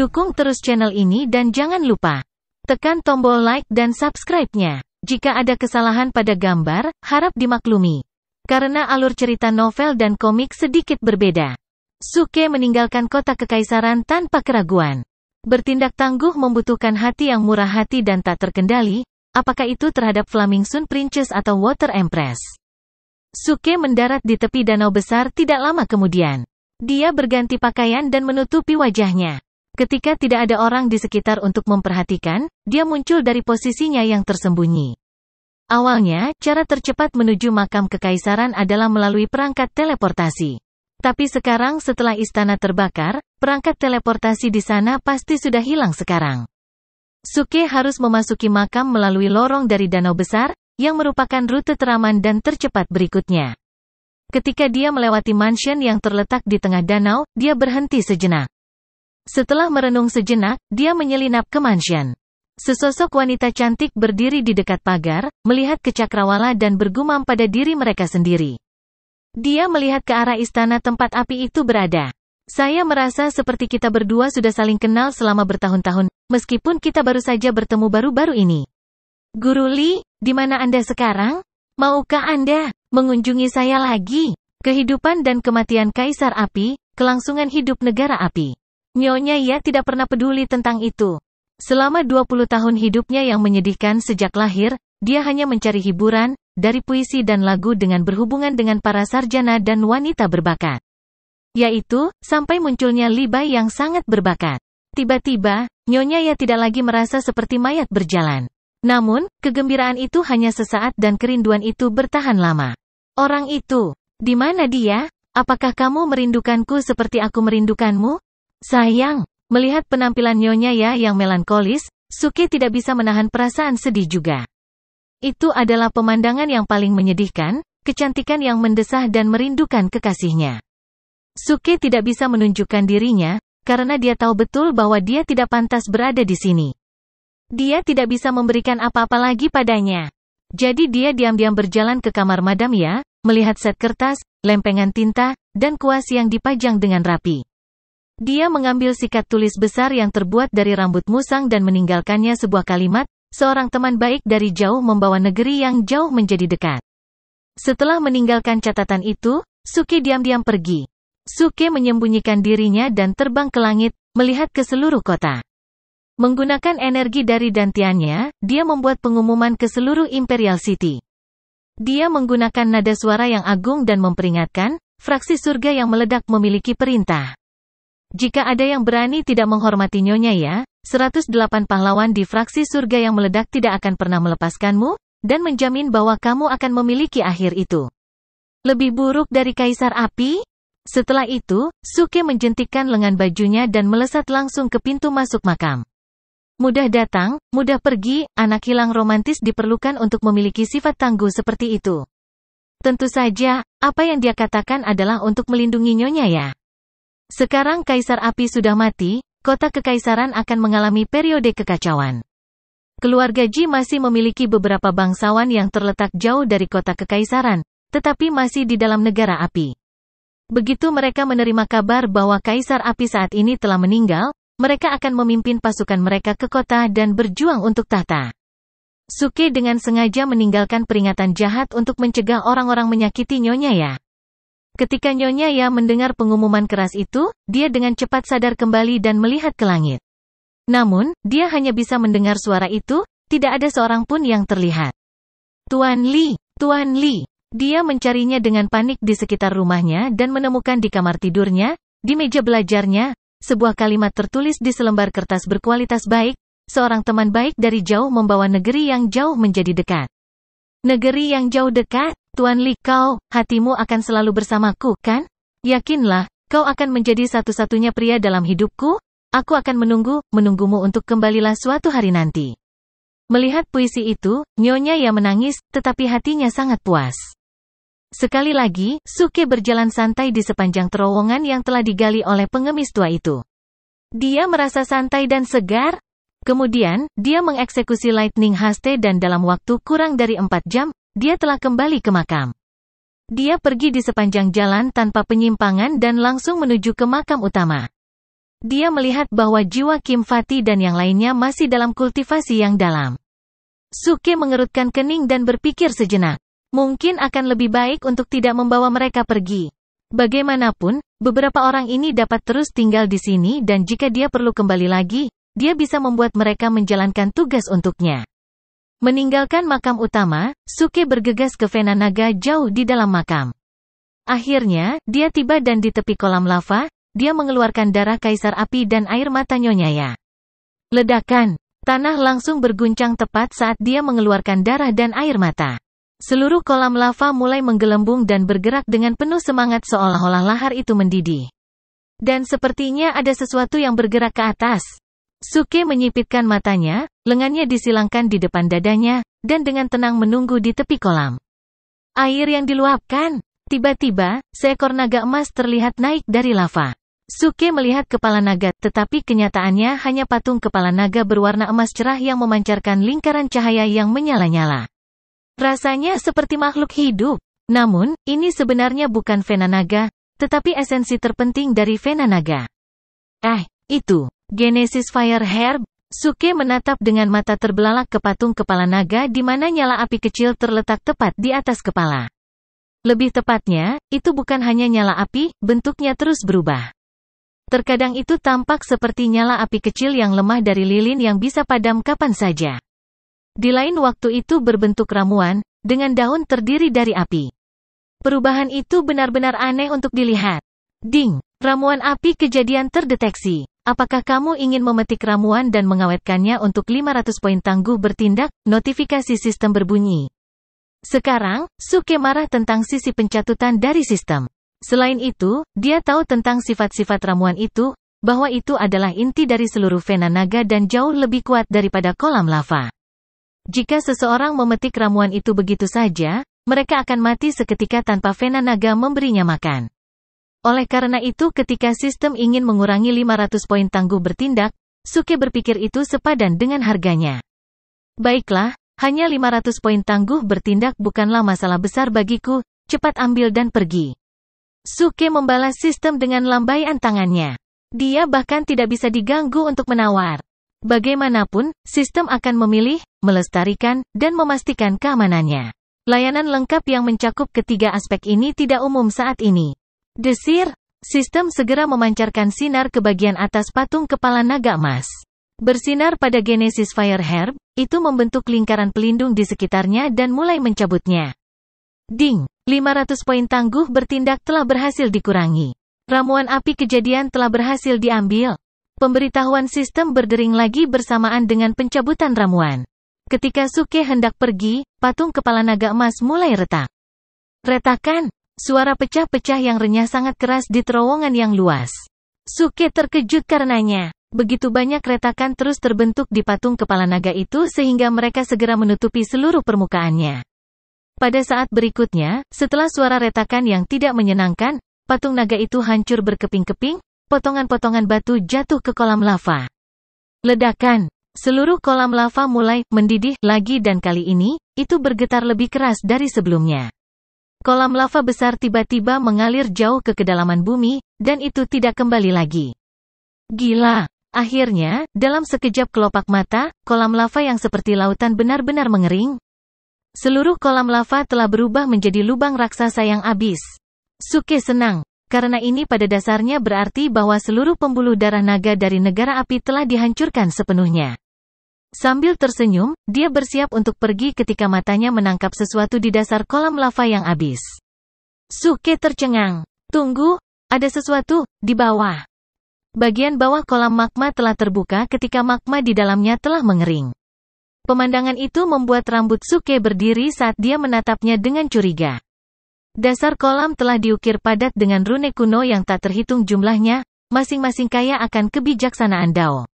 Dukung terus channel ini dan jangan lupa tekan tombol like dan subscribe-nya. Jika ada kesalahan pada gambar, harap dimaklumi. Karena alur cerita novel dan komik sedikit berbeda. Suke meninggalkan kota kekaisaran tanpa keraguan. Bertindak tangguh membutuhkan hati yang murah hati dan tak terkendali, apakah itu terhadap Flaming Sun Princess atau Water Empress. Suke mendarat di tepi danau besar tidak lama kemudian. Dia berganti pakaian dan menutupi wajahnya. Ketika tidak ada orang di sekitar untuk memperhatikan, dia muncul dari posisinya yang tersembunyi. Awalnya, cara tercepat menuju makam kekaisaran adalah melalui perangkat teleportasi. Tapi sekarang setelah istana terbakar, perangkat teleportasi di sana pasti sudah hilang sekarang. Suke harus memasuki makam melalui lorong dari danau besar, yang merupakan rute teraman dan tercepat berikutnya. Ketika dia melewati mansion yang terletak di tengah danau, dia berhenti sejenak. Setelah merenung sejenak, dia menyelinap ke mansion. Sesosok wanita cantik berdiri di dekat pagar, melihat ke cakrawala dan bergumam pada diri mereka sendiri. Dia melihat ke arah istana tempat api itu berada. Saya merasa seperti kita berdua sudah saling kenal selama bertahun-tahun, meskipun kita baru saja bertemu baru-baru ini. Guru Li, di mana Anda sekarang? Maukah Anda mengunjungi saya lagi? Kehidupan dan kematian Kaisar Api, kelangsungan hidup negara api. Nyonya ia tidak pernah peduli tentang itu. Selama 20 tahun hidupnya yang menyedihkan sejak lahir, dia hanya mencari hiburan, dari puisi dan lagu dengan berhubungan dengan para sarjana dan wanita berbakat. Yaitu, sampai munculnya Libai yang sangat berbakat. Tiba-tiba, Nyonya ia tidak lagi merasa seperti mayat berjalan. Namun, kegembiraan itu hanya sesaat dan kerinduan itu bertahan lama. Orang itu, di mana dia? Apakah kamu merindukanku seperti aku merindukanmu? Sayang, melihat penampilan Nyonya ya yang melankolis, Suke tidak bisa menahan perasaan sedih juga. Itu adalah pemandangan yang paling menyedihkan, kecantikan yang mendesah dan merindukan kekasihnya. Suke tidak bisa menunjukkan dirinya, karena dia tahu betul bahwa dia tidak pantas berada di sini. Dia tidak bisa memberikan apa-apa lagi padanya. Jadi dia diam-diam berjalan ke kamar Madam Ya, melihat set kertas, lempengan tinta, dan kuas yang dipajang dengan rapi. Dia mengambil sikat tulis besar yang terbuat dari rambut musang dan meninggalkannya sebuah kalimat, seorang teman baik dari jauh membawa negeri yang jauh menjadi dekat. Setelah meninggalkan catatan itu, Suke diam-diam pergi. Suke menyembunyikan dirinya dan terbang ke langit, melihat ke seluruh kota. Menggunakan energi dari dantiannya, dia membuat pengumuman ke seluruh Imperial City. Dia menggunakan nada suara yang agung dan memperingatkan, fraksi surga yang meledak memiliki perintah. Jika ada yang berani tidak menghormati nyonya ya, 108 pahlawan di fraksi surga yang meledak tidak akan pernah melepaskanmu, dan menjamin bahwa kamu akan memiliki akhir itu. Lebih buruk dari kaisar api? Setelah itu, Suke menjentikkan lengan bajunya dan melesat langsung ke pintu masuk makam. Mudah datang, mudah pergi, anak hilang romantis diperlukan untuk memiliki sifat tangguh seperti itu. Tentu saja, apa yang dia katakan adalah untuk melindungi nyonya ya. Sekarang Kaisar Api sudah mati, kota kekaisaran akan mengalami periode kekacauan. Keluarga Ji masih memiliki beberapa bangsawan yang terletak jauh dari kota kekaisaran, tetapi masih di dalam negara api. Begitu mereka menerima kabar bahwa Kaisar Api saat ini telah meninggal, mereka akan memimpin pasukan mereka ke kota dan berjuang untuk tahta. Suke dengan sengaja meninggalkan peringatan jahat untuk mencegah orang-orang menyakiti nyonya ya. Ketika Nyonya Ya mendengar pengumuman keras itu, dia dengan cepat sadar kembali dan melihat ke langit. Namun, dia hanya bisa mendengar suara itu, tidak ada seorang pun yang terlihat. Tuan Li, Tuan Li, dia mencarinya dengan panik di sekitar rumahnya dan menemukan di kamar tidurnya, di meja belajarnya, sebuah kalimat tertulis di selembar kertas berkualitas baik, seorang teman baik dari jauh membawa negeri yang jauh menjadi dekat. Negeri yang jauh dekat, Tuan Li Kau, hatimu akan selalu bersamaku, kan? Yakinlah, kau akan menjadi satu-satunya pria dalam hidupku, aku akan menunggu, menunggumu untuk kembalilah suatu hari nanti. Melihat puisi itu, Nyonya yang menangis, tetapi hatinya sangat puas. Sekali lagi, Suke berjalan santai di sepanjang terowongan yang telah digali oleh pengemis tua itu. Dia merasa santai dan segar. Kemudian, dia mengeksekusi Lightning Haste dan dalam waktu kurang dari 4 jam, dia telah kembali ke makam. Dia pergi di sepanjang jalan tanpa penyimpangan dan langsung menuju ke makam utama. Dia melihat bahwa jiwa Kim Fati dan yang lainnya masih dalam kultivasi yang dalam. Suke mengerutkan kening dan berpikir sejenak. Mungkin akan lebih baik untuk tidak membawa mereka pergi. Bagaimanapun, beberapa orang ini dapat terus tinggal di sini dan jika dia perlu kembali lagi, dia bisa membuat mereka menjalankan tugas untuknya. Meninggalkan makam utama, Suke bergegas ke vena naga jauh di dalam makam. Akhirnya, dia tiba dan di tepi kolam lava, dia mengeluarkan darah kaisar api dan air mata Nyonyaya. Ledakan, tanah langsung berguncang tepat saat dia mengeluarkan darah dan air mata. Seluruh kolam lava mulai menggelembung dan bergerak dengan penuh semangat seolah-olah lahar itu mendidih. Dan sepertinya ada sesuatu yang bergerak ke atas. Suke menyipitkan matanya, lengannya disilangkan di depan dadanya, dan dengan tenang menunggu di tepi kolam. Air yang diluapkan. Tiba-tiba, seekor naga emas terlihat naik dari lava. Suke melihat kepala naga, tetapi kenyataannya hanya patung kepala naga berwarna emas cerah yang memancarkan lingkaran cahaya yang menyala-nyala. Rasanya seperti makhluk hidup. Namun, ini sebenarnya bukan Vena Naga, tetapi esensi terpenting dari Vena Naga. Eh, itu. Genesis Fire Herb Suke menatap dengan mata terbelalak ke patung kepala naga di mana nyala api kecil terletak tepat di atas kepala. Lebih tepatnya, itu bukan hanya nyala api, bentuknya terus berubah. Terkadang itu tampak seperti nyala api kecil yang lemah dari lilin yang bisa padam kapan saja. Di lain waktu itu berbentuk ramuan, dengan daun terdiri dari api. Perubahan itu benar-benar aneh untuk dilihat. Ding! Ramuan api kejadian terdeteksi. Apakah kamu ingin memetik ramuan dan mengawetkannya untuk 500 poin tangguh bertindak? Notifikasi sistem berbunyi. Sekarang, Suke marah tentang sisi pencatutan dari sistem. Selain itu, dia tahu tentang sifat-sifat ramuan itu, bahwa itu adalah inti dari seluruh vena naga dan jauh lebih kuat daripada kolam lava. Jika seseorang memetik ramuan itu begitu saja, mereka akan mati seketika tanpa vena naga memberinya makan. Oleh karena itu ketika sistem ingin mengurangi 500 poin tangguh bertindak, Suke berpikir itu sepadan dengan harganya. Baiklah, hanya 500 poin tangguh bertindak bukanlah masalah besar bagiku, cepat ambil dan pergi. Suke membalas sistem dengan lambaian tangannya. Dia bahkan tidak bisa diganggu untuk menawar. Bagaimanapun, sistem akan memilih, melestarikan, dan memastikan keamanannya. Layanan lengkap yang mencakup ketiga aspek ini tidak umum saat ini. Desir, sistem segera memancarkan sinar ke bagian atas patung kepala naga emas. Bersinar pada Genesis Fire Herb, itu membentuk lingkaran pelindung di sekitarnya dan mulai mencabutnya. Ding, 500 poin tangguh bertindak telah berhasil dikurangi. Ramuan api kejadian telah berhasil diambil. Pemberitahuan sistem berdering lagi bersamaan dengan pencabutan ramuan. Ketika Suke hendak pergi, patung kepala naga emas mulai retak. Retakan, Suara pecah-pecah yang renyah sangat keras di terowongan yang luas. Suke terkejut karenanya. Begitu banyak retakan terus terbentuk di patung kepala naga itu sehingga mereka segera menutupi seluruh permukaannya. Pada saat berikutnya, setelah suara retakan yang tidak menyenangkan, patung naga itu hancur berkeping-keping, potongan-potongan batu jatuh ke kolam lava. Ledakan, seluruh kolam lava mulai mendidih lagi dan kali ini, itu bergetar lebih keras dari sebelumnya. Kolam lava besar tiba-tiba mengalir jauh ke kedalaman bumi, dan itu tidak kembali lagi. Gila! Akhirnya, dalam sekejap kelopak mata, kolam lava yang seperti lautan benar-benar mengering. Seluruh kolam lava telah berubah menjadi lubang raksasa yang abis. Suke senang, karena ini pada dasarnya berarti bahwa seluruh pembuluh darah naga dari negara api telah dihancurkan sepenuhnya. Sambil tersenyum, dia bersiap untuk pergi ketika matanya menangkap sesuatu di dasar kolam lava yang abis. Suke tercengang. Tunggu, ada sesuatu, di bawah. Bagian bawah kolam magma telah terbuka ketika magma di dalamnya telah mengering. Pemandangan itu membuat rambut Suke berdiri saat dia menatapnya dengan curiga. Dasar kolam telah diukir padat dengan rune kuno yang tak terhitung jumlahnya, masing-masing kaya akan kebijaksanaan Dao.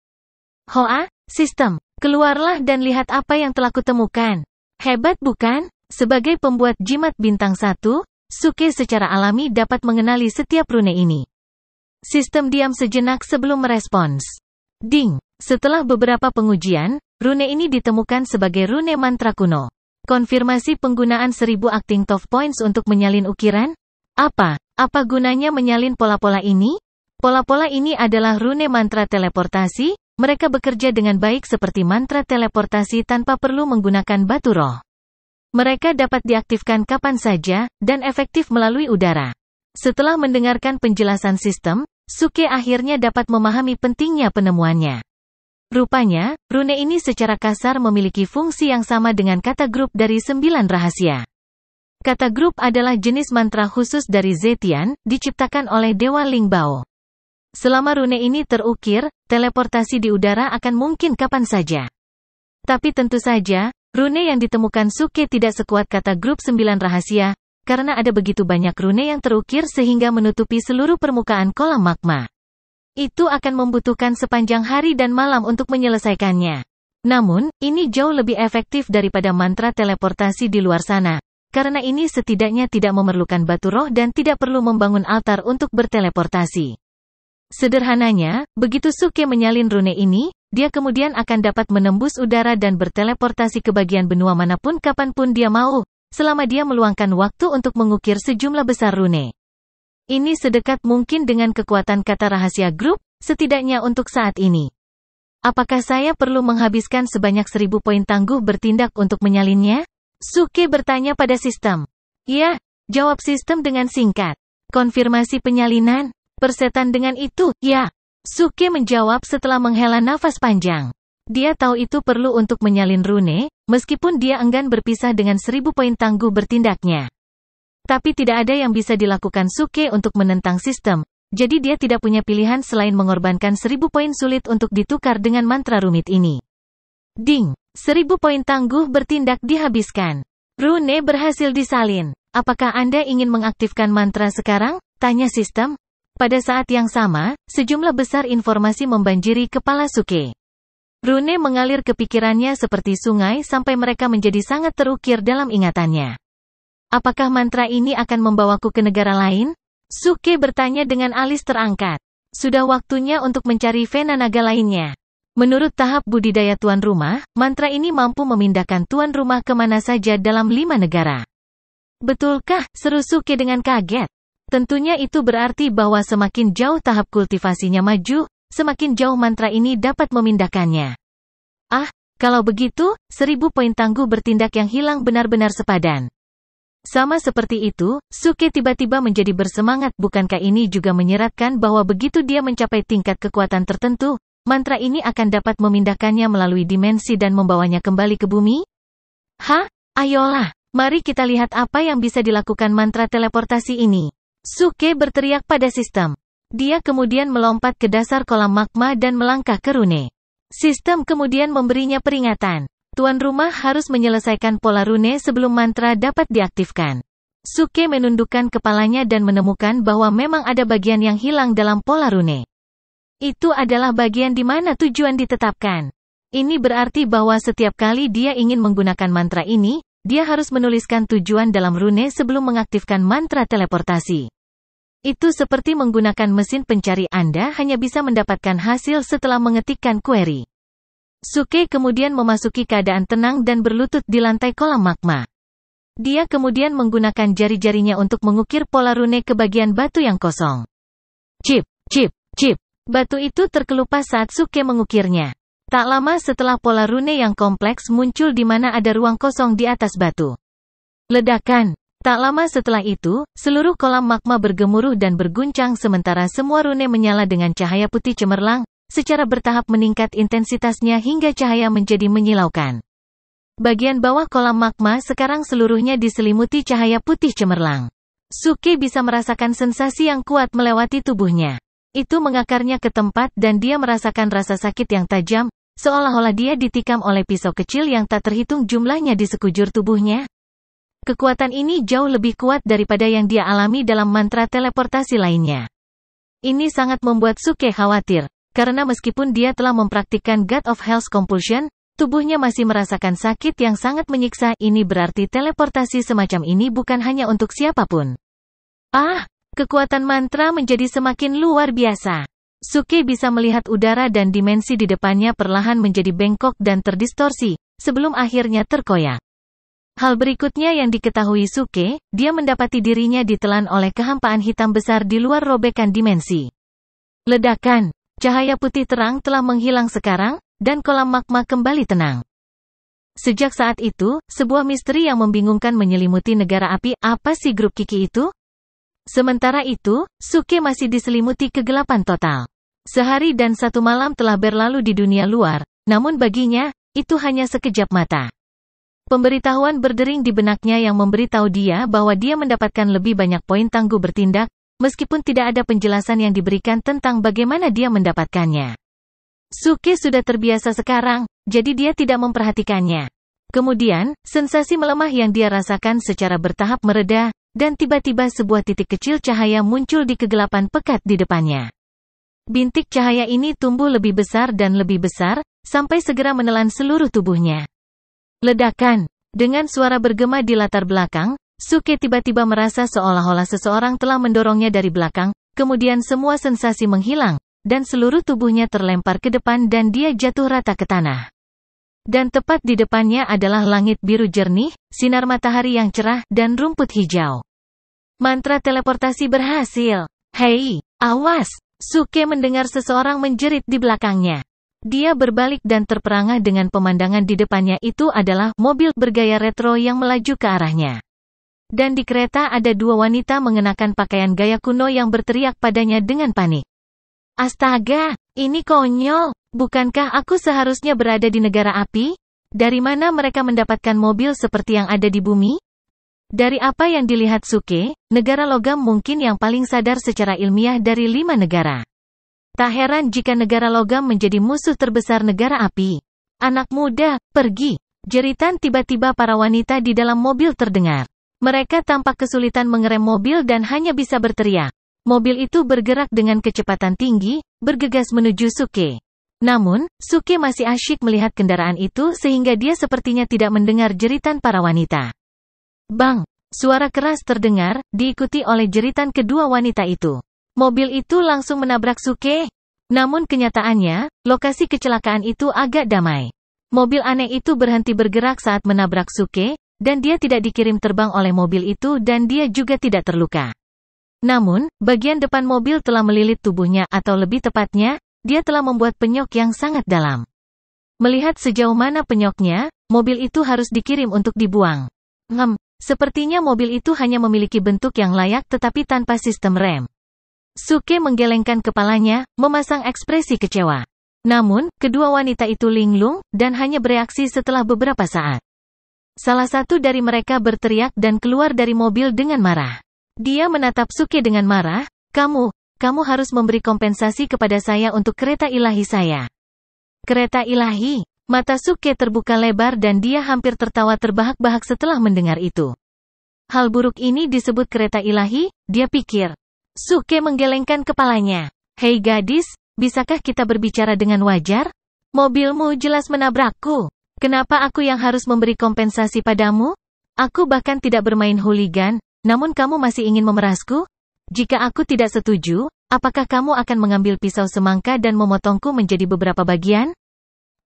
Hoa, sistem, Keluarlah dan lihat apa yang telah kutemukan. Hebat bukan? Sebagai pembuat jimat bintang satu, Suke secara alami dapat mengenali setiap rune ini. Sistem diam sejenak sebelum merespons. Ding! Setelah beberapa pengujian, rune ini ditemukan sebagai rune mantra kuno. Konfirmasi penggunaan seribu acting tough points untuk menyalin ukiran? Apa? Apa gunanya menyalin pola-pola ini? Pola-pola ini adalah rune mantra teleportasi, mereka bekerja dengan baik seperti mantra teleportasi tanpa perlu menggunakan batu roh. Mereka dapat diaktifkan kapan saja, dan efektif melalui udara. Setelah mendengarkan penjelasan sistem, Suke akhirnya dapat memahami pentingnya penemuannya. Rupanya, rune ini secara kasar memiliki fungsi yang sama dengan kata grup dari sembilan rahasia. Kata grup adalah jenis mantra khusus dari Zetian, diciptakan oleh Dewa Lingbao. Selama rune ini terukir, teleportasi di udara akan mungkin kapan saja. Tapi tentu saja, rune yang ditemukan Suke tidak sekuat kata grup 9 rahasia, karena ada begitu banyak rune yang terukir sehingga menutupi seluruh permukaan kolam magma. Itu akan membutuhkan sepanjang hari dan malam untuk menyelesaikannya. Namun, ini jauh lebih efektif daripada mantra teleportasi di luar sana, karena ini setidaknya tidak memerlukan batu roh dan tidak perlu membangun altar untuk berteleportasi. Sederhananya, begitu Suke menyalin rune ini, dia kemudian akan dapat menembus udara dan berteleportasi ke bagian benua manapun kapanpun dia mau, selama dia meluangkan waktu untuk mengukir sejumlah besar rune. Ini sedekat mungkin dengan kekuatan kata rahasia grup, setidaknya untuk saat ini. Apakah saya perlu menghabiskan sebanyak seribu poin tangguh bertindak untuk menyalinnya? Suke bertanya pada sistem. Ya, jawab sistem dengan singkat. Konfirmasi penyalinan. Persetan dengan itu, ya. Suke menjawab setelah menghela nafas panjang. Dia tahu itu perlu untuk menyalin Rune, meskipun dia enggan berpisah dengan seribu poin tangguh bertindaknya. Tapi tidak ada yang bisa dilakukan Suke untuk menentang sistem, jadi dia tidak punya pilihan selain mengorbankan seribu poin sulit untuk ditukar dengan mantra rumit ini. Ding! Seribu poin tangguh bertindak dihabiskan. Rune berhasil disalin. Apakah Anda ingin mengaktifkan mantra sekarang? Tanya sistem, pada saat yang sama, sejumlah besar informasi membanjiri kepala Suke. Rune mengalir ke pikirannya seperti sungai sampai mereka menjadi sangat terukir dalam ingatannya. Apakah mantra ini akan membawaku ke negara lain? Suke bertanya dengan alis terangkat. Sudah waktunya untuk mencari Vena Naga lainnya. Menurut tahap budidaya tuan rumah, mantra ini mampu memindahkan tuan rumah kemana saja dalam lima negara. Betulkah? Seru Suke dengan kaget. Tentunya itu berarti bahwa semakin jauh tahap kultivasinya maju, semakin jauh mantra ini dapat memindahkannya. Ah, kalau begitu, seribu poin tangguh bertindak yang hilang benar-benar sepadan. Sama seperti itu, Suke tiba-tiba menjadi bersemangat bukankah ini juga menyeratkan bahwa begitu dia mencapai tingkat kekuatan tertentu, mantra ini akan dapat memindahkannya melalui dimensi dan membawanya kembali ke bumi? Hah? Ayolah, mari kita lihat apa yang bisa dilakukan mantra teleportasi ini. Suke berteriak pada sistem. Dia kemudian melompat ke dasar kolam magma dan melangkah ke rune. Sistem kemudian memberinya peringatan. Tuan rumah harus menyelesaikan pola rune sebelum mantra dapat diaktifkan. Suke menundukkan kepalanya dan menemukan bahwa memang ada bagian yang hilang dalam pola rune. Itu adalah bagian di mana tujuan ditetapkan. Ini berarti bahwa setiap kali dia ingin menggunakan mantra ini, dia harus menuliskan tujuan dalam rune sebelum mengaktifkan mantra teleportasi. Itu seperti menggunakan mesin pencari Anda hanya bisa mendapatkan hasil setelah mengetikkan query. Suke kemudian memasuki keadaan tenang dan berlutut di lantai kolam magma. Dia kemudian menggunakan jari-jarinya untuk mengukir pola rune ke bagian batu yang kosong. Chip, chip, chip. Batu itu terkelupas saat Suke mengukirnya. Tak lama setelah pola rune yang kompleks muncul di mana ada ruang kosong di atas batu. Ledakan, Tak lama setelah itu, seluruh kolam magma bergemuruh dan berguncang sementara semua rune menyala dengan cahaya putih cemerlang, secara bertahap meningkat intensitasnya hingga cahaya menjadi menyilaukan. Bagian bawah kolam magma sekarang seluruhnya diselimuti cahaya putih cemerlang. Suke bisa merasakan sensasi yang kuat melewati tubuhnya. Itu mengakarnya ke tempat dan dia merasakan rasa sakit yang tajam, seolah-olah dia ditikam oleh pisau kecil yang tak terhitung jumlahnya di sekujur tubuhnya, Kekuatan ini jauh lebih kuat daripada yang dia alami dalam mantra teleportasi lainnya. Ini sangat membuat Suke khawatir, karena meskipun dia telah mempraktikkan God of Hell's Compulsion, tubuhnya masih merasakan sakit yang sangat menyiksa. Ini berarti teleportasi semacam ini bukan hanya untuk siapapun. Ah, kekuatan mantra menjadi semakin luar biasa. Suke bisa melihat udara dan dimensi di depannya perlahan menjadi bengkok dan terdistorsi, sebelum akhirnya terkoyak. Hal berikutnya yang diketahui Suke, dia mendapati dirinya ditelan oleh kehampaan hitam besar di luar robekan dimensi. Ledakan, cahaya putih terang telah menghilang sekarang, dan kolam magma kembali tenang. Sejak saat itu, sebuah misteri yang membingungkan menyelimuti negara api, apa sih grup Kiki itu? Sementara itu, Suke masih diselimuti kegelapan total. Sehari dan satu malam telah berlalu di dunia luar, namun baginya, itu hanya sekejap mata. Pemberitahuan berdering di benaknya yang memberitahu dia bahwa dia mendapatkan lebih banyak poin tangguh bertindak, meskipun tidak ada penjelasan yang diberikan tentang bagaimana dia mendapatkannya. Suke sudah terbiasa sekarang, jadi dia tidak memperhatikannya. Kemudian, sensasi melemah yang dia rasakan secara bertahap mereda, dan tiba-tiba sebuah titik kecil cahaya muncul di kegelapan pekat di depannya. Bintik cahaya ini tumbuh lebih besar dan lebih besar, sampai segera menelan seluruh tubuhnya. Ledakan. Dengan suara bergema di latar belakang, Suke tiba-tiba merasa seolah-olah seseorang telah mendorongnya dari belakang, kemudian semua sensasi menghilang, dan seluruh tubuhnya terlempar ke depan dan dia jatuh rata ke tanah. Dan tepat di depannya adalah langit biru jernih, sinar matahari yang cerah, dan rumput hijau. Mantra teleportasi berhasil. Hei, awas! Suke mendengar seseorang menjerit di belakangnya. Dia berbalik dan terperangah dengan pemandangan di depannya itu adalah mobil bergaya retro yang melaju ke arahnya. Dan di kereta ada dua wanita mengenakan pakaian gaya kuno yang berteriak padanya dengan panik. Astaga, ini konyol. Bukankah aku seharusnya berada di negara api? Dari mana mereka mendapatkan mobil seperti yang ada di bumi? Dari apa yang dilihat Suke, negara logam mungkin yang paling sadar secara ilmiah dari lima negara. Tak heran jika negara logam menjadi musuh terbesar negara api. Anak muda, pergi. Jeritan tiba-tiba para wanita di dalam mobil terdengar. Mereka tampak kesulitan mengerem mobil dan hanya bisa berteriak. Mobil itu bergerak dengan kecepatan tinggi, bergegas menuju Suke. Namun, Suke masih asyik melihat kendaraan itu sehingga dia sepertinya tidak mendengar jeritan para wanita. Bang! Suara keras terdengar, diikuti oleh jeritan kedua wanita itu. Mobil itu langsung menabrak Suke, namun kenyataannya, lokasi kecelakaan itu agak damai. Mobil aneh itu berhenti bergerak saat menabrak Suke, dan dia tidak dikirim terbang oleh mobil itu dan dia juga tidak terluka. Namun, bagian depan mobil telah melilit tubuhnya atau lebih tepatnya, dia telah membuat penyok yang sangat dalam. Melihat sejauh mana penyoknya, mobil itu harus dikirim untuk dibuang. Ngem, sepertinya mobil itu hanya memiliki bentuk yang layak tetapi tanpa sistem rem. Suke menggelengkan kepalanya, memasang ekspresi kecewa. Namun, kedua wanita itu linglung, dan hanya bereaksi setelah beberapa saat. Salah satu dari mereka berteriak dan keluar dari mobil dengan marah. Dia menatap Suke dengan marah, kamu, kamu harus memberi kompensasi kepada saya untuk kereta ilahi saya. Kereta ilahi, mata Suke terbuka lebar dan dia hampir tertawa terbahak-bahak setelah mendengar itu. Hal buruk ini disebut kereta ilahi, dia pikir, Suke menggelengkan kepalanya. Hei gadis, bisakah kita berbicara dengan wajar? Mobilmu jelas menabrakku. Kenapa aku yang harus memberi kompensasi padamu? Aku bahkan tidak bermain huligan, namun kamu masih ingin memerasku? Jika aku tidak setuju, apakah kamu akan mengambil pisau semangka dan memotongku menjadi beberapa bagian?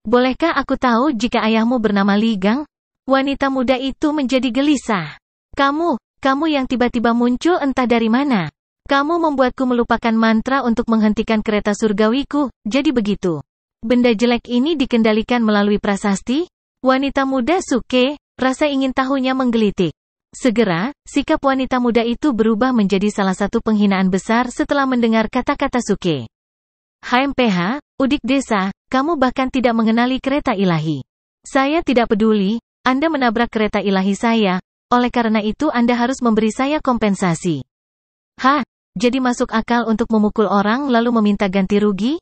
Bolehkah aku tahu jika ayahmu bernama Ligang? Wanita muda itu menjadi gelisah. Kamu, kamu yang tiba-tiba muncul entah dari mana. Kamu membuatku melupakan mantra untuk menghentikan kereta surgawiku, jadi begitu. Benda jelek ini dikendalikan melalui prasasti, wanita muda suke, rasa ingin tahunya menggelitik. Segera, sikap wanita muda itu berubah menjadi salah satu penghinaan besar setelah mendengar kata-kata suke. HMPH, Udik Desa, kamu bahkan tidak mengenali kereta ilahi. Saya tidak peduli, Anda menabrak kereta ilahi saya, oleh karena itu Anda harus memberi saya kompensasi. Ha, jadi masuk akal untuk memukul orang lalu meminta ganti rugi?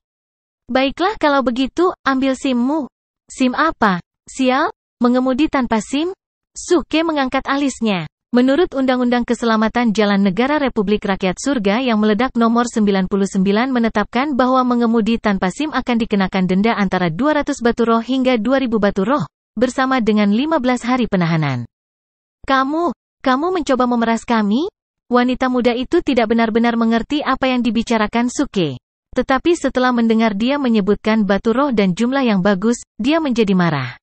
Baiklah kalau begitu, ambil SIMmu. SIM apa? Sial? Mengemudi tanpa SIM? Suke mengangkat alisnya. Menurut Undang-Undang Keselamatan Jalan Negara Republik Rakyat Surga yang meledak nomor 99 menetapkan bahwa mengemudi tanpa SIM akan dikenakan denda antara 200 batu roh hingga 2000 batu roh, bersama dengan 15 hari penahanan. Kamu, kamu mencoba memeras kami? Wanita muda itu tidak benar-benar mengerti apa yang dibicarakan Suke. Tetapi setelah mendengar dia menyebutkan batu roh dan jumlah yang bagus, dia menjadi marah.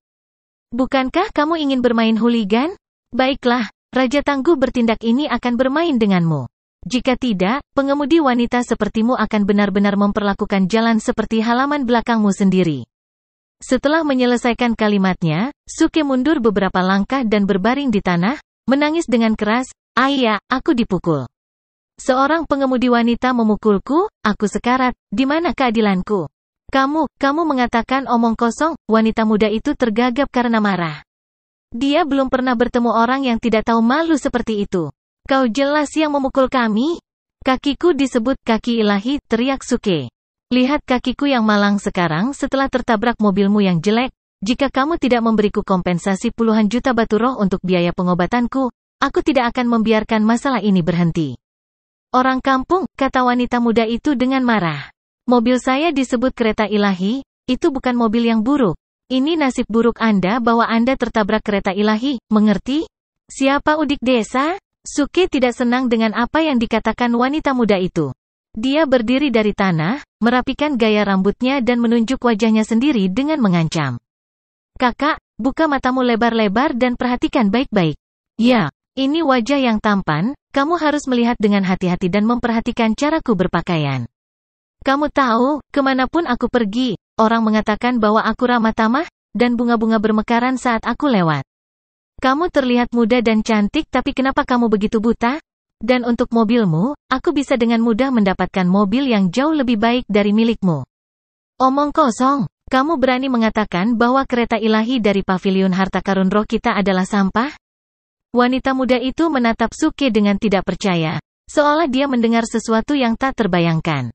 Bukankah kamu ingin bermain huligan? Baiklah, Raja Tangguh bertindak ini akan bermain denganmu. Jika tidak, pengemudi wanita sepertimu akan benar-benar memperlakukan jalan seperti halaman belakangmu sendiri. Setelah menyelesaikan kalimatnya, Suke mundur beberapa langkah dan berbaring di tanah, menangis dengan keras, Ayah, iya, aku dipukul. Seorang pengemudi wanita memukulku, aku sekarat, di mana keadilanku? Kamu, kamu mengatakan omong kosong, wanita muda itu tergagap karena marah. Dia belum pernah bertemu orang yang tidak tahu malu seperti itu. Kau jelas yang memukul kami? Kakiku disebut kaki ilahi, teriak Suke. Lihat kakiku yang malang sekarang setelah tertabrak mobilmu yang jelek. Jika kamu tidak memberiku kompensasi puluhan juta batu roh untuk biaya pengobatanku, Aku tidak akan membiarkan masalah ini berhenti. Orang kampung, kata wanita muda itu dengan marah. Mobil saya disebut kereta ilahi, itu bukan mobil yang buruk. Ini nasib buruk Anda bahwa Anda tertabrak kereta ilahi, mengerti? Siapa udik desa? Suki tidak senang dengan apa yang dikatakan wanita muda itu. Dia berdiri dari tanah, merapikan gaya rambutnya dan menunjuk wajahnya sendiri dengan mengancam. Kakak, buka matamu lebar-lebar dan perhatikan baik-baik. Ya, ini wajah yang tampan, kamu harus melihat dengan hati-hati dan memperhatikan caraku berpakaian. Kamu tahu, kemanapun aku pergi, orang mengatakan bahwa aku ramah tamah, dan bunga-bunga bermekaran saat aku lewat. Kamu terlihat muda dan cantik tapi kenapa kamu begitu buta? Dan untuk mobilmu, aku bisa dengan mudah mendapatkan mobil yang jauh lebih baik dari milikmu. Omong kosong, kamu berani mengatakan bahwa kereta ilahi dari pavilion harta karun roh kita adalah sampah? Wanita muda itu menatap Suke dengan tidak percaya, seolah dia mendengar sesuatu yang tak terbayangkan.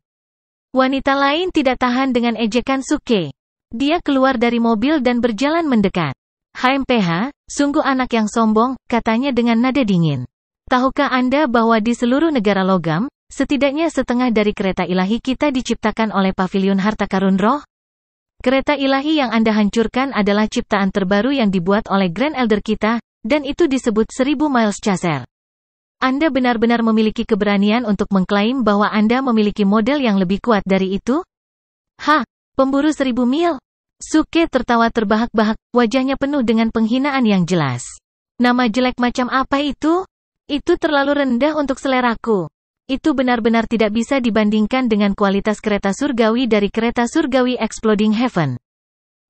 Wanita lain tidak tahan dengan ejekan Suke. Dia keluar dari mobil dan berjalan mendekat. HMPH, sungguh anak yang sombong, katanya dengan nada dingin. Tahukah Anda bahwa di seluruh negara logam, setidaknya setengah dari kereta ilahi kita diciptakan oleh pavilion harta karun roh? Kereta ilahi yang Anda hancurkan adalah ciptaan terbaru yang dibuat oleh Grand Elder kita, dan itu disebut seribu miles chaser. Anda benar-benar memiliki keberanian untuk mengklaim bahwa Anda memiliki model yang lebih kuat dari itu? Ha, pemburu seribu mil. Suke tertawa terbahak-bahak, wajahnya penuh dengan penghinaan yang jelas. Nama jelek macam apa itu? Itu terlalu rendah untuk seleraku. Itu benar-benar tidak bisa dibandingkan dengan kualitas kereta surgawi dari kereta surgawi Exploding Heaven.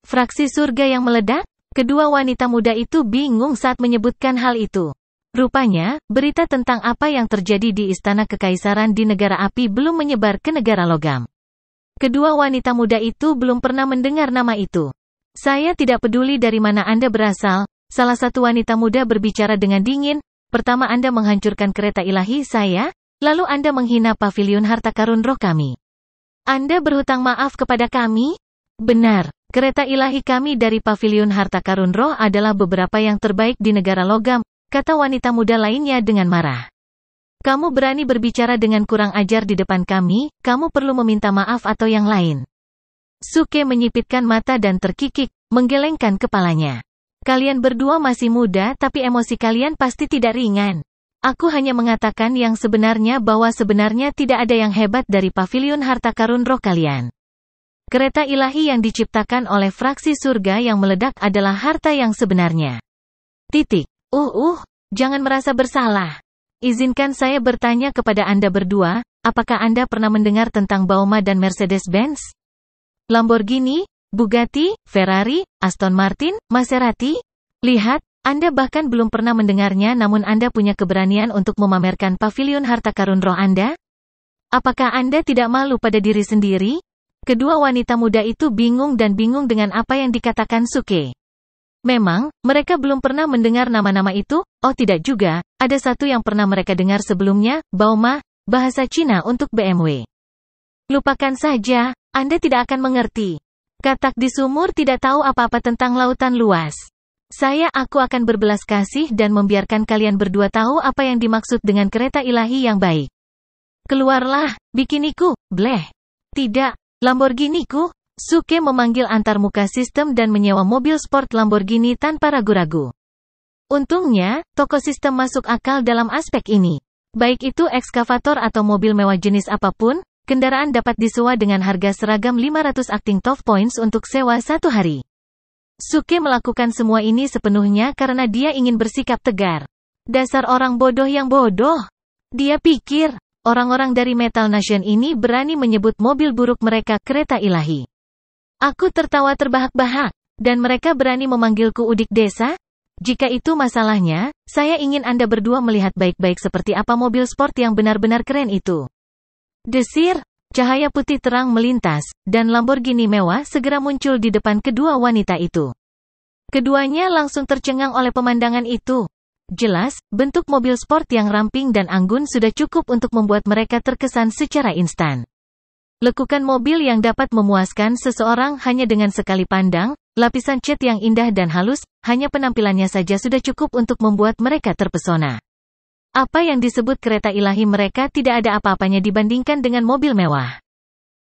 Fraksi surga yang meledak? Kedua wanita muda itu bingung saat menyebutkan hal itu. Rupanya, berita tentang apa yang terjadi di istana kekaisaran di negara api belum menyebar ke negara logam. Kedua wanita muda itu belum pernah mendengar nama itu. Saya tidak peduli dari mana Anda berasal, salah satu wanita muda berbicara dengan dingin, pertama Anda menghancurkan kereta ilahi saya, lalu Anda menghina pavilion harta karun roh kami. Anda berhutang maaf kepada kami? Benar, Kereta ilahi kami dari Paviliun Harta Karun Roh adalah beberapa yang terbaik di negara logam, kata wanita muda lainnya dengan marah. Kamu berani berbicara dengan kurang ajar di depan kami, kamu perlu meminta maaf atau yang lain. Suke menyipitkan mata dan terkikik, menggelengkan kepalanya. Kalian berdua masih muda tapi emosi kalian pasti tidak ringan. Aku hanya mengatakan yang sebenarnya bahwa sebenarnya tidak ada yang hebat dari pavilion harta karun roh kalian. Kereta ilahi yang diciptakan oleh fraksi surga yang meledak adalah harta yang sebenarnya. Titik. Uh uh, jangan merasa bersalah. Izinkan saya bertanya kepada Anda berdua, apakah Anda pernah mendengar tentang Bauma dan Mercedes-Benz? Lamborghini, Bugatti, Ferrari, Aston Martin, Maserati? Lihat, Anda bahkan belum pernah mendengarnya namun Anda punya keberanian untuk memamerkan pavilion harta karun roh Anda? Apakah Anda tidak malu pada diri sendiri? Kedua wanita muda itu bingung dan bingung dengan apa yang dikatakan Suke. Memang, mereka belum pernah mendengar nama-nama itu, oh tidak juga, ada satu yang pernah mereka dengar sebelumnya, Bauma, bahasa Cina untuk BMW. Lupakan saja, Anda tidak akan mengerti. Katak di sumur tidak tahu apa-apa tentang lautan luas. Saya aku akan berbelas kasih dan membiarkan kalian berdua tahu apa yang dimaksud dengan kereta ilahi yang baik. Keluarlah, bikiniku, bleh. Tidak, Lamborghini-ku, Suke memanggil antarmuka sistem dan menyewa mobil sport Lamborghini tanpa ragu-ragu. Untungnya, toko sistem masuk akal dalam aspek ini. Baik itu ekskavator atau mobil mewah jenis apapun, kendaraan dapat disewa dengan harga seragam 500 acting top points untuk sewa satu hari. Suke melakukan semua ini sepenuhnya karena dia ingin bersikap tegar. Dasar orang bodoh yang bodoh. Dia pikir, Orang-orang dari Metal Nation ini berani menyebut mobil buruk mereka kereta ilahi. Aku tertawa terbahak-bahak, dan mereka berani memanggilku udik desa? Jika itu masalahnya, saya ingin Anda berdua melihat baik-baik seperti apa mobil sport yang benar-benar keren itu. Desir, cahaya putih terang melintas, dan Lamborghini mewah segera muncul di depan kedua wanita itu. Keduanya langsung tercengang oleh pemandangan itu. Jelas, bentuk mobil sport yang ramping dan anggun sudah cukup untuk membuat mereka terkesan secara instan. Lekukan mobil yang dapat memuaskan seseorang hanya dengan sekali pandang, lapisan cat yang indah dan halus, hanya penampilannya saja sudah cukup untuk membuat mereka terpesona. Apa yang disebut kereta ilahi mereka tidak ada apa-apanya dibandingkan dengan mobil mewah.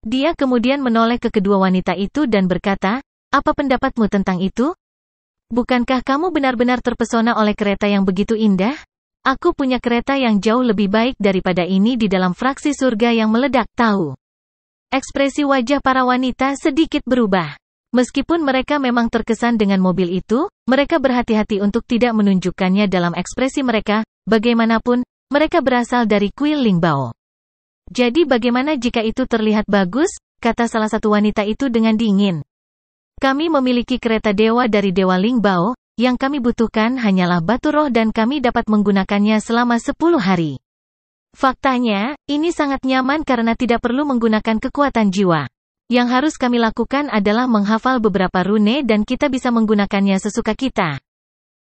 Dia kemudian menoleh ke kedua wanita itu dan berkata, apa pendapatmu tentang itu? Bukankah kamu benar-benar terpesona oleh kereta yang begitu indah? Aku punya kereta yang jauh lebih baik daripada ini di dalam fraksi surga yang meledak tahu. Ekspresi wajah para wanita sedikit berubah. Meskipun mereka memang terkesan dengan mobil itu, mereka berhati-hati untuk tidak menunjukkannya dalam ekspresi mereka, bagaimanapun, mereka berasal dari kuil Lingbao. Jadi bagaimana jika itu terlihat bagus, kata salah satu wanita itu dengan dingin. Kami memiliki kereta dewa dari Dewa Lingbao, yang kami butuhkan hanyalah batu roh dan kami dapat menggunakannya selama 10 hari. Faktanya, ini sangat nyaman karena tidak perlu menggunakan kekuatan jiwa. Yang harus kami lakukan adalah menghafal beberapa rune dan kita bisa menggunakannya sesuka kita.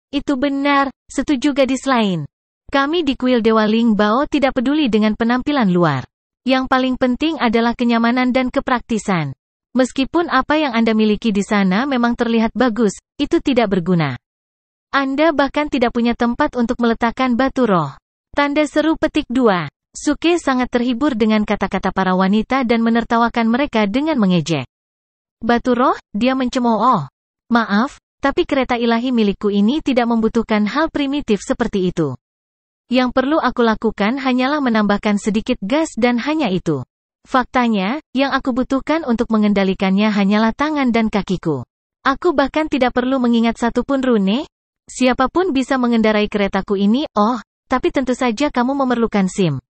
Itu benar, setuju gadis lain. Kami di kuil Dewa Lingbao tidak peduli dengan penampilan luar. Yang paling penting adalah kenyamanan dan kepraktisan. Meskipun apa yang Anda miliki di sana memang terlihat bagus, itu tidak berguna. Anda bahkan tidak punya tempat untuk meletakkan batu roh. Tanda seru petik dua. Suke sangat terhibur dengan kata-kata para wanita dan menertawakan mereka dengan mengejek. Batu roh, dia mencemooh. Oh, maaf, tapi kereta ilahi milikku ini tidak membutuhkan hal primitif seperti itu. Yang perlu aku lakukan hanyalah menambahkan sedikit gas dan hanya itu. Faktanya, yang aku butuhkan untuk mengendalikannya hanyalah tangan dan kakiku. Aku bahkan tidak perlu mengingat satu pun rune. Siapapun bisa mengendarai keretaku ini, oh, tapi tentu saja kamu memerlukan SIM.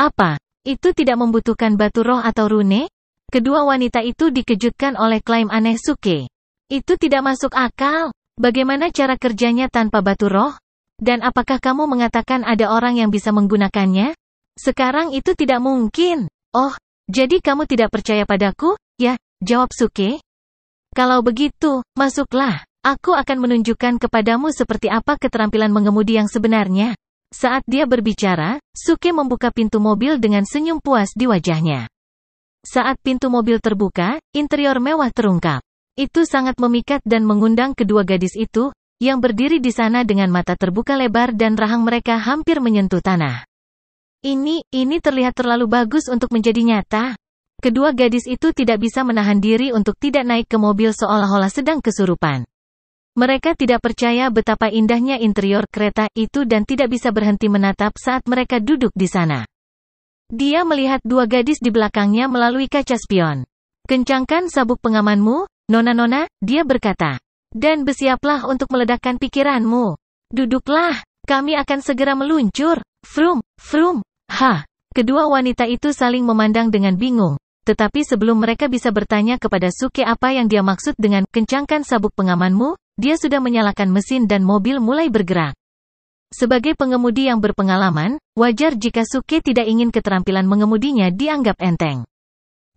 Apa? Itu tidak membutuhkan batu roh atau rune? Kedua wanita itu dikejutkan oleh klaim aneh Suke. Itu tidak masuk akal. Bagaimana cara kerjanya tanpa batu roh? Dan apakah kamu mengatakan ada orang yang bisa menggunakannya? Sekarang itu tidak mungkin. Oh, jadi kamu tidak percaya padaku? Ya, jawab Suke. Kalau begitu, masuklah. Aku akan menunjukkan kepadamu seperti apa keterampilan mengemudi yang sebenarnya. Saat dia berbicara, Suke membuka pintu mobil dengan senyum puas di wajahnya. Saat pintu mobil terbuka, interior mewah terungkap. Itu sangat memikat dan mengundang kedua gadis itu, yang berdiri di sana dengan mata terbuka lebar dan rahang mereka hampir menyentuh tanah. Ini, ini terlihat terlalu bagus untuk menjadi nyata. Kedua gadis itu tidak bisa menahan diri untuk tidak naik ke mobil seolah-olah sedang kesurupan. Mereka tidak percaya betapa indahnya interior kereta itu dan tidak bisa berhenti menatap saat mereka duduk di sana. Dia melihat dua gadis di belakangnya melalui kaca spion. Kencangkan sabuk pengamanmu, nona-nona, dia berkata. Dan bersiaplah untuk meledakkan pikiranmu. Duduklah, kami akan segera meluncur. Frum, frum, Ha! Kedua wanita itu saling memandang dengan bingung. Tetapi sebelum mereka bisa bertanya kepada Suke apa yang dia maksud dengan kencangkan sabuk pengamanmu, dia sudah menyalakan mesin dan mobil mulai bergerak. Sebagai pengemudi yang berpengalaman, wajar jika Suke tidak ingin keterampilan mengemudinya dianggap enteng.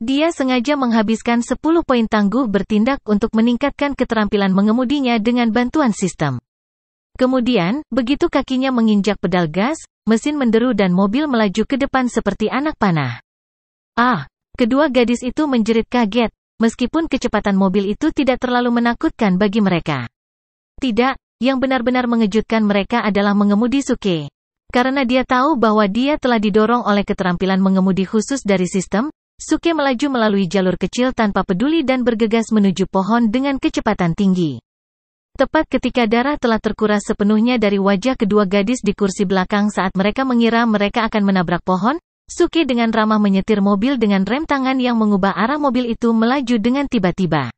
Dia sengaja menghabiskan 10 poin tangguh bertindak untuk meningkatkan keterampilan mengemudinya dengan bantuan sistem. Kemudian, begitu kakinya menginjak pedal gas, mesin menderu dan mobil melaju ke depan seperti anak panah. Ah, kedua gadis itu menjerit kaget, meskipun kecepatan mobil itu tidak terlalu menakutkan bagi mereka. Tidak, yang benar-benar mengejutkan mereka adalah mengemudi Suke. Karena dia tahu bahwa dia telah didorong oleh keterampilan mengemudi khusus dari sistem, Suke melaju melalui jalur kecil tanpa peduli dan bergegas menuju pohon dengan kecepatan tinggi. Tepat ketika darah telah terkuras sepenuhnya dari wajah kedua gadis di kursi belakang saat mereka mengira mereka akan menabrak pohon, Suki dengan ramah menyetir mobil dengan rem tangan yang mengubah arah mobil itu melaju dengan tiba-tiba.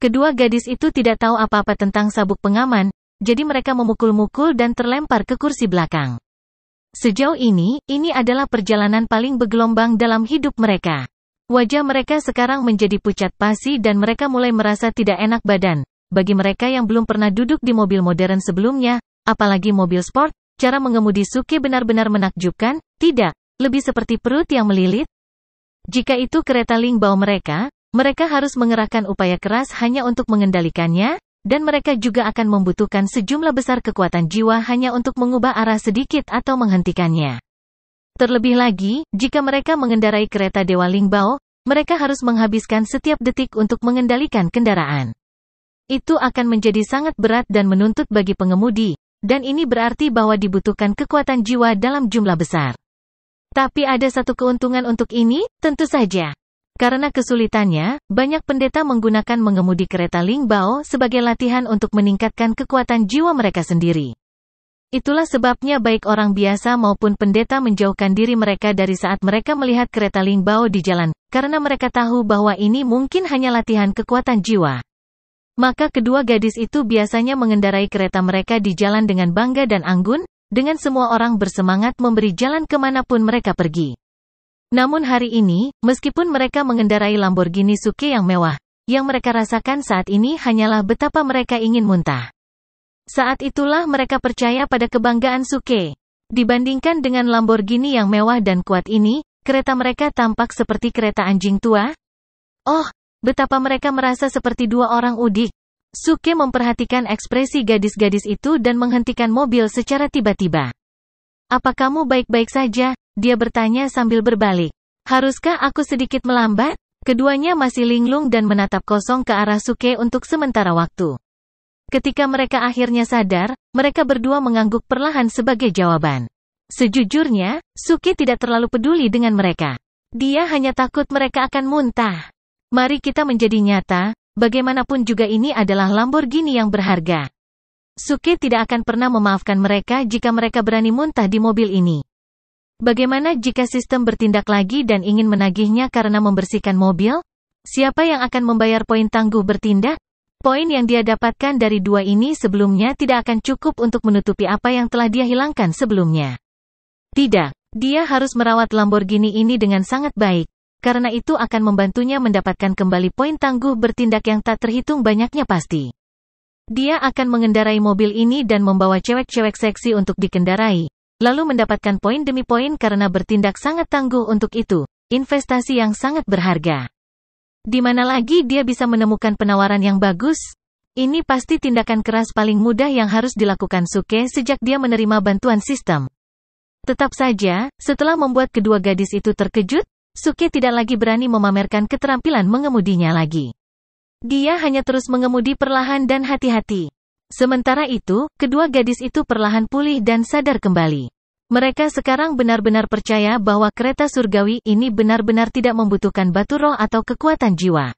Kedua gadis itu tidak tahu apa-apa tentang sabuk pengaman, jadi mereka memukul-mukul dan terlempar ke kursi belakang. Sejauh ini, ini adalah perjalanan paling bergelombang dalam hidup mereka. Wajah mereka sekarang menjadi pucat pasi dan mereka mulai merasa tidak enak badan, bagi mereka yang belum pernah duduk di mobil modern sebelumnya, apalagi mobil sport, cara mengemudi suki benar-benar menakjubkan, tidak, lebih seperti perut yang melilit. Jika itu kereta lingbao mereka, mereka harus mengerahkan upaya keras hanya untuk mengendalikannya, dan mereka juga akan membutuhkan sejumlah besar kekuatan jiwa hanya untuk mengubah arah sedikit atau menghentikannya. Terlebih lagi, jika mereka mengendarai kereta Dewa Lingbao, mereka harus menghabiskan setiap detik untuk mengendalikan kendaraan. Itu akan menjadi sangat berat dan menuntut bagi pengemudi, dan ini berarti bahwa dibutuhkan kekuatan jiwa dalam jumlah besar. Tapi ada satu keuntungan untuk ini, tentu saja. Karena kesulitannya, banyak pendeta menggunakan mengemudi kereta Lingbao sebagai latihan untuk meningkatkan kekuatan jiwa mereka sendiri. Itulah sebabnya baik orang biasa maupun pendeta menjauhkan diri mereka dari saat mereka melihat kereta Lingbao di jalan, karena mereka tahu bahwa ini mungkin hanya latihan kekuatan jiwa. Maka kedua gadis itu biasanya mengendarai kereta mereka di jalan dengan bangga dan anggun, dengan semua orang bersemangat memberi jalan kemanapun mereka pergi. Namun hari ini, meskipun mereka mengendarai Lamborghini Suke yang mewah, yang mereka rasakan saat ini hanyalah betapa mereka ingin muntah. Saat itulah mereka percaya pada kebanggaan Suke. Dibandingkan dengan Lamborghini yang mewah dan kuat ini, kereta mereka tampak seperti kereta anjing tua. Oh, Betapa mereka merasa seperti dua orang udik. Suke memperhatikan ekspresi gadis-gadis itu dan menghentikan mobil secara tiba-tiba. Apa kamu baik-baik saja? Dia bertanya sambil berbalik. Haruskah aku sedikit melambat? Keduanya masih linglung dan menatap kosong ke arah Suke untuk sementara waktu. Ketika mereka akhirnya sadar, mereka berdua mengangguk perlahan sebagai jawaban. Sejujurnya, Suke tidak terlalu peduli dengan mereka. Dia hanya takut mereka akan muntah. Mari kita menjadi nyata, bagaimanapun juga ini adalah Lamborghini yang berharga. Suke tidak akan pernah memaafkan mereka jika mereka berani muntah di mobil ini. Bagaimana jika sistem bertindak lagi dan ingin menagihnya karena membersihkan mobil? Siapa yang akan membayar poin tangguh bertindak? Poin yang dia dapatkan dari dua ini sebelumnya tidak akan cukup untuk menutupi apa yang telah dia hilangkan sebelumnya. Tidak, dia harus merawat Lamborghini ini dengan sangat baik karena itu akan membantunya mendapatkan kembali poin tangguh bertindak yang tak terhitung banyaknya pasti. Dia akan mengendarai mobil ini dan membawa cewek-cewek seksi untuk dikendarai, lalu mendapatkan poin demi poin karena bertindak sangat tangguh untuk itu, investasi yang sangat berharga. Di mana lagi dia bisa menemukan penawaran yang bagus? Ini pasti tindakan keras paling mudah yang harus dilakukan Suke sejak dia menerima bantuan sistem. Tetap saja, setelah membuat kedua gadis itu terkejut, Suke tidak lagi berani memamerkan keterampilan mengemudinya lagi. Dia hanya terus mengemudi perlahan dan hati-hati. Sementara itu, kedua gadis itu perlahan pulih dan sadar kembali. Mereka sekarang benar-benar percaya bahwa kereta surgawi ini benar-benar tidak membutuhkan batu roh atau kekuatan jiwa.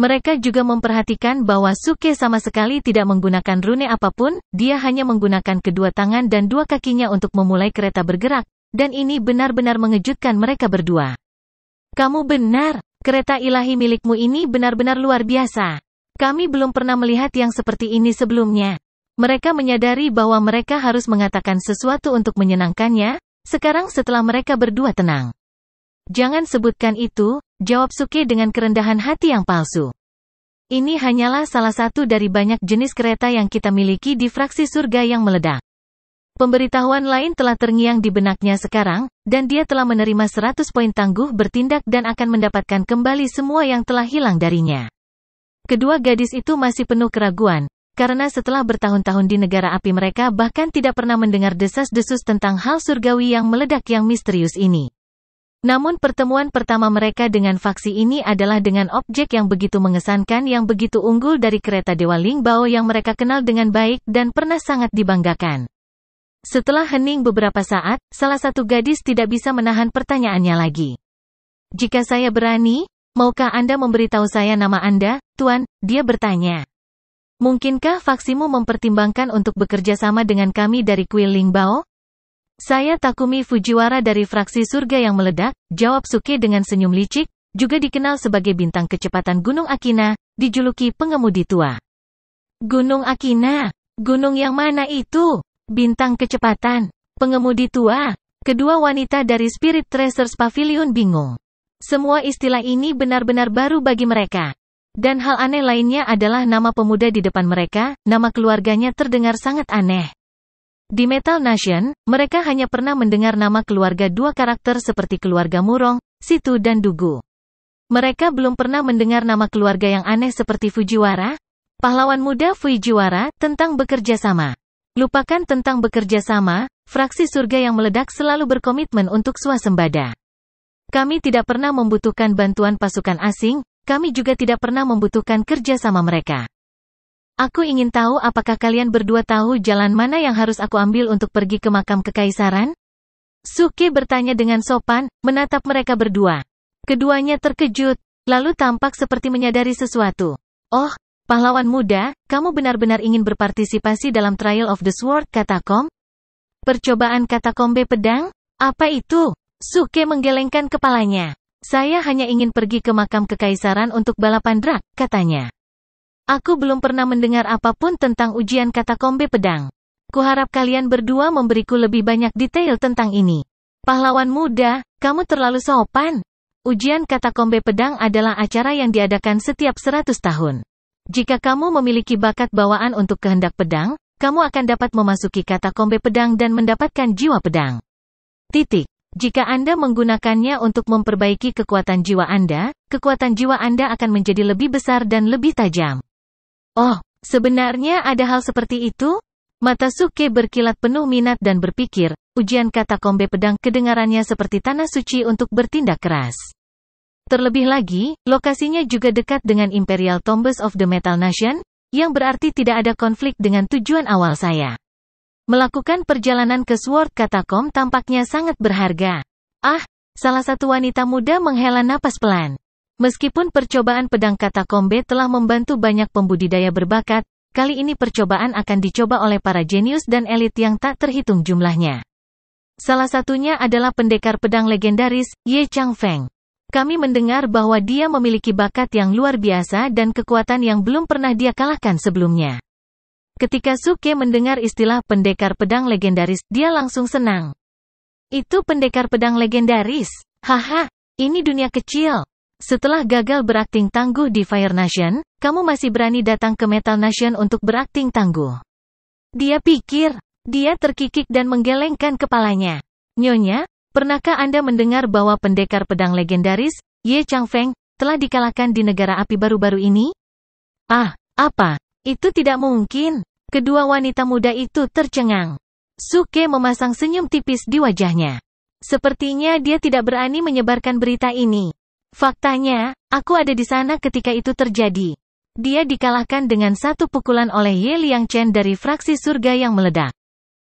Mereka juga memperhatikan bahwa Suke sama sekali tidak menggunakan rune apapun, dia hanya menggunakan kedua tangan dan dua kakinya untuk memulai kereta bergerak, dan ini benar-benar mengejutkan mereka berdua. Kamu benar, kereta ilahi milikmu ini benar-benar luar biasa. Kami belum pernah melihat yang seperti ini sebelumnya. Mereka menyadari bahwa mereka harus mengatakan sesuatu untuk menyenangkannya, sekarang setelah mereka berdua tenang. Jangan sebutkan itu, jawab Suke dengan kerendahan hati yang palsu. Ini hanyalah salah satu dari banyak jenis kereta yang kita miliki di fraksi surga yang meledak. Pemberitahuan lain telah terngiang di benaknya sekarang, dan dia telah menerima 100 poin tangguh bertindak dan akan mendapatkan kembali semua yang telah hilang darinya. Kedua gadis itu masih penuh keraguan, karena setelah bertahun-tahun di negara api mereka bahkan tidak pernah mendengar desas-desus tentang hal surgawi yang meledak yang misterius ini. Namun pertemuan pertama mereka dengan faksi ini adalah dengan objek yang begitu mengesankan yang begitu unggul dari kereta Dewa Lingbao yang mereka kenal dengan baik dan pernah sangat dibanggakan. Setelah hening beberapa saat, salah satu gadis tidak bisa menahan pertanyaannya lagi. Jika saya berani, maukah Anda memberitahu saya nama Anda, Tuan? Dia bertanya. Mungkinkah faksimu mempertimbangkan untuk bekerja sama dengan kami dari kuil Lingbao? Saya Takumi Fujiwara dari fraksi surga yang meledak, jawab Suke dengan senyum licik, juga dikenal sebagai bintang kecepatan Gunung Akina, dijuluki pengemudi tua. Gunung Akina? Gunung yang mana itu? Bintang kecepatan. Pengemudi tua. Kedua wanita dari Spirit Tracers Pavilion bingung. Semua istilah ini benar-benar baru bagi mereka. Dan hal aneh lainnya adalah nama pemuda di depan mereka, nama keluarganya terdengar sangat aneh. Di Metal Nation, mereka hanya pernah mendengar nama keluarga dua karakter seperti keluarga Murong, Situ dan Dugu. Mereka belum pernah mendengar nama keluarga yang aneh seperti Fujiwara, pahlawan muda Fujiwara, tentang bekerja sama. Lupakan tentang bekerja sama, fraksi surga yang meledak selalu berkomitmen untuk swasembada. Kami tidak pernah membutuhkan bantuan pasukan asing, kami juga tidak pernah membutuhkan kerja sama mereka. Aku ingin tahu apakah kalian berdua tahu jalan mana yang harus aku ambil untuk pergi ke makam kekaisaran? Suke bertanya dengan sopan, menatap mereka berdua. Keduanya terkejut, lalu tampak seperti menyadari sesuatu. Oh, Pahlawan muda, kamu benar-benar ingin berpartisipasi dalam Trial of the Sword Katakom? Percobaan Katakombe pedang? Apa itu? Suke menggelengkan kepalanya. Saya hanya ingin pergi ke makam kekaisaran untuk balapan drak, katanya. Aku belum pernah mendengar apapun tentang ujian Katakombe pedang. Kuharap kalian berdua memberiku lebih banyak detail tentang ini. Pahlawan muda, kamu terlalu sopan. Ujian Katakombe pedang adalah acara yang diadakan setiap 100 tahun. Jika kamu memiliki bakat bawaan untuk kehendak pedang, kamu akan dapat memasuki kata kombe pedang dan mendapatkan jiwa pedang. Titik. Jika Anda menggunakannya untuk memperbaiki kekuatan jiwa Anda, kekuatan jiwa Anda akan menjadi lebih besar dan lebih tajam. Oh, sebenarnya ada hal seperti itu? Mata Suke berkilat penuh minat dan berpikir, ujian kata kombe pedang kedengarannya seperti tanah suci untuk bertindak keras. Terlebih lagi, lokasinya juga dekat dengan Imperial Tombs of the Metal Nation, yang berarti tidak ada konflik dengan tujuan awal saya. Melakukan perjalanan ke Sword Catacomb tampaknya sangat berharga. Ah, salah satu wanita muda menghela napas pelan. Meskipun percobaan pedang katakombe telah membantu banyak pembudidaya berbakat, kali ini percobaan akan dicoba oleh para jenius dan elit yang tak terhitung jumlahnya. Salah satunya adalah pendekar pedang legendaris, Ye Chang Feng. Kami mendengar bahwa dia memiliki bakat yang luar biasa dan kekuatan yang belum pernah dia kalahkan sebelumnya. Ketika Suke mendengar istilah pendekar pedang legendaris, dia langsung senang. Itu pendekar pedang legendaris. Haha, ini dunia kecil. Setelah gagal berakting tangguh di Fire Nation, kamu masih berani datang ke Metal Nation untuk berakting tangguh. Dia pikir, dia terkikik dan menggelengkan kepalanya. Nyonya, Pernahkah Anda mendengar bahwa pendekar pedang legendaris, Ye Chang Feng, telah dikalahkan di negara api baru-baru ini? Ah, apa? Itu tidak mungkin. Kedua wanita muda itu tercengang. Suke memasang senyum tipis di wajahnya. Sepertinya dia tidak berani menyebarkan berita ini. Faktanya, aku ada di sana ketika itu terjadi. Dia dikalahkan dengan satu pukulan oleh Ye Liang Chen dari fraksi surga yang meledak.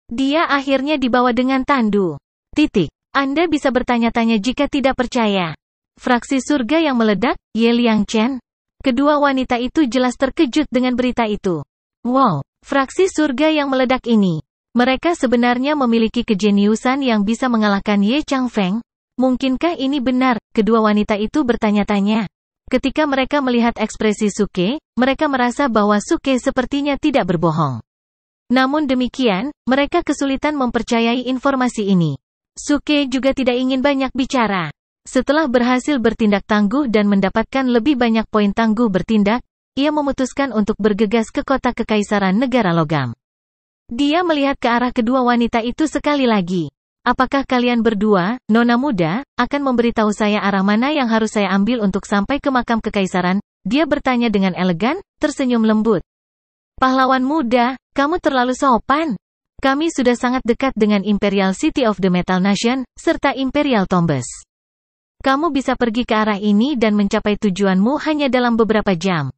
Dia akhirnya dibawa dengan tandu. Titik. Anda bisa bertanya-tanya jika tidak percaya. Fraksi surga yang meledak, Ye Liang Chen. Kedua wanita itu jelas terkejut dengan berita itu. Wow, fraksi surga yang meledak ini. Mereka sebenarnya memiliki kejeniusan yang bisa mengalahkan Ye Feng. Mungkinkah ini benar? Kedua wanita itu bertanya-tanya. Ketika mereka melihat ekspresi Suke, mereka merasa bahwa Suke sepertinya tidak berbohong. Namun demikian, mereka kesulitan mempercayai informasi ini. Suke juga tidak ingin banyak bicara. Setelah berhasil bertindak tangguh dan mendapatkan lebih banyak poin tangguh bertindak, ia memutuskan untuk bergegas ke kota kekaisaran negara logam. Dia melihat ke arah kedua wanita itu sekali lagi. Apakah kalian berdua, nona muda, akan memberitahu saya arah mana yang harus saya ambil untuk sampai ke makam kekaisaran? Dia bertanya dengan elegan, tersenyum lembut. Pahlawan muda, kamu terlalu sopan. Kami sudah sangat dekat dengan Imperial City of the Metal Nation, serta Imperial Tombes. Kamu bisa pergi ke arah ini dan mencapai tujuanmu hanya dalam beberapa jam.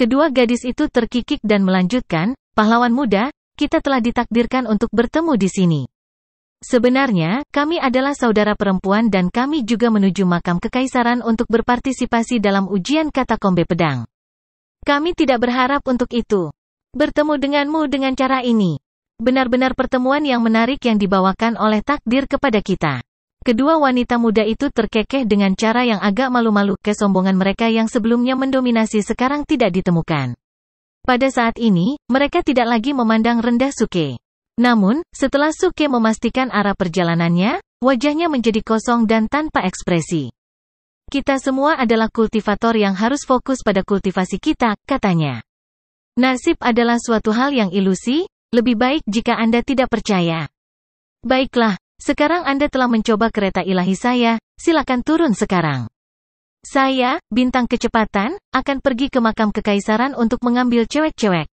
Kedua gadis itu terkikik dan melanjutkan, pahlawan muda, kita telah ditakdirkan untuk bertemu di sini. Sebenarnya, kami adalah saudara perempuan dan kami juga menuju makam kekaisaran untuk berpartisipasi dalam ujian kata kombe pedang. Kami tidak berharap untuk itu. Bertemu denganmu dengan cara ini. Benar-benar pertemuan yang menarik yang dibawakan oleh takdir kepada kita. Kedua wanita muda itu terkekeh dengan cara yang agak malu-malu, kesombongan mereka yang sebelumnya mendominasi sekarang tidak ditemukan. Pada saat ini, mereka tidak lagi memandang rendah Suke. Namun, setelah Suke memastikan arah perjalanannya, wajahnya menjadi kosong dan tanpa ekspresi. Kita semua adalah kultivator yang harus fokus pada kultivasi kita, katanya. Nasib adalah suatu hal yang ilusi, lebih baik jika Anda tidak percaya. Baiklah, sekarang Anda telah mencoba kereta ilahi saya, silakan turun sekarang. Saya, bintang kecepatan, akan pergi ke makam kekaisaran untuk mengambil cewek-cewek.